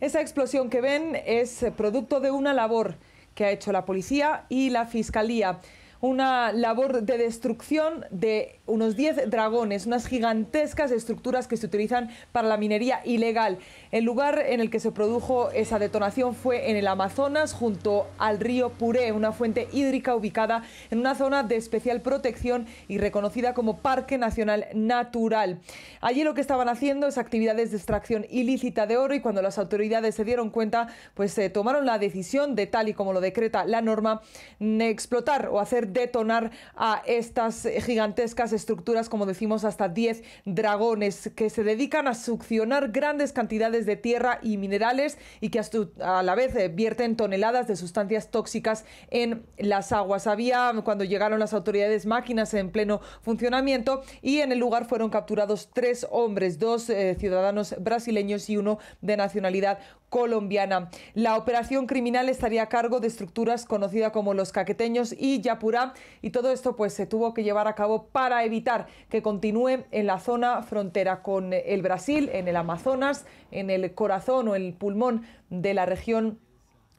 Esa explosión que ven es producto de una labor que ha hecho la policía y la fiscalía una labor de destrucción de unos 10 dragones, unas gigantescas estructuras que se utilizan para la minería ilegal. El lugar en el que se produjo esa detonación fue en el Amazonas, junto al río Puré, una fuente hídrica ubicada en una zona de especial protección y reconocida como Parque Nacional Natural. Allí lo que estaban haciendo es actividades de extracción ilícita de oro y cuando las autoridades se dieron cuenta, pues se tomaron la decisión de, tal y como lo decreta la norma, explotar o hacer detonar a estas gigantescas estructuras, como decimos, hasta 10 dragones que se dedican a succionar grandes cantidades de tierra y minerales y que a la vez eh, vierten toneladas de sustancias tóxicas en las aguas. Había, cuando llegaron las autoridades, máquinas en pleno funcionamiento y en el lugar fueron capturados tres hombres, dos eh, ciudadanos brasileños y uno de nacionalidad colombiana. La operación criminal estaría a cargo de estructuras conocidas como los caqueteños y Yapurá y todo esto pues se tuvo que llevar a cabo para evitar que continúe en la zona frontera con el Brasil, en el Amazonas, en el corazón o el pulmón de la región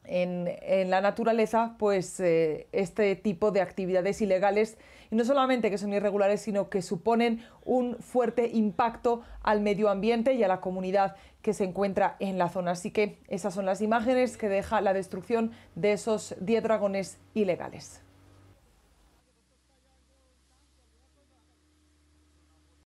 en, la naturaleza pues eh, este tipo de actividades ilegales y no solamente que son irregulares sino que suponen un fuerte impacto al medio ambiente y a la comunidad que se encuentra en la zona así que esas son las imágenes que deja la destrucción de esos 10 dragones ilegales